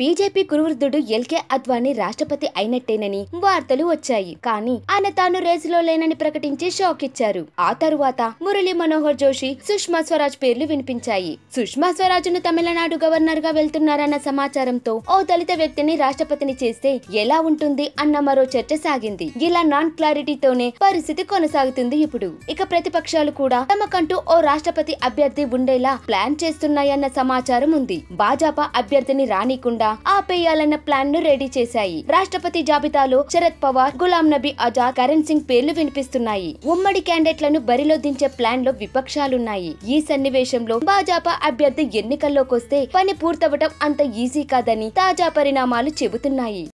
BJP కురువృద్ధుడు LK Advani రాష్ట్రపతి అయినట్టేనని వార్తలు వచ్చాయి కానీ ఆయన తాను రేసులో లేనని ప్రకటించి షాక్ ఇచ్చారు ఆ తరువాత మురళీ మనోహర్ జోషి సుష్మా స్వరాజ్ పేర్లు వినిపించాయి సుష్మా స్వరాజ్ ను తమిళనాడు గవర్నర్ గా వెళ్తున్నారన్న సమాచారంతో ఓ దళిత వ్యక్తిని రాష్ట్రపతిని చేస్తే ఎలా ఉంటుంది అన్న మరో చర్చ సాగింది ఇలా నాన్ క్లారిటీతోనే పరిస్థితి కొనసాగుతుంది ఇప్పుడు ఇక ప్రతిపక్షాలు కూడా తమకంటూ ఓ రాష్ట్రపతి అభ్యర్థి ఉండేలా ప్లాన్ చేస్తున్నాయన్న సమాచారం ఉంది భాజపా అభ్యర్థిని రానికుండా లేకుండా ఆపేయాలన్న ప్లాన్ ను రెడీ చేశాయి రాష్ట్రపతి జాబితాలో శరద్ పవార్ గులాం నబీ ఆజాద్ కరణ్ సింగ్ పేర్లు వినిపిస్తున్నాయి ఉమ్మడి క్యాండిడేట్లను బరిలో దించే ప్లాన్ లో విపక్షాలున్నాయి ఈ సన్నివేశంలో భాజపా అభ్యర్థి ఎన్నికల్లోకొస్తే పని పూర్తవటం అంత ఈజీ కాదని తాజా పరిణామాలు చెబుతున్నాయి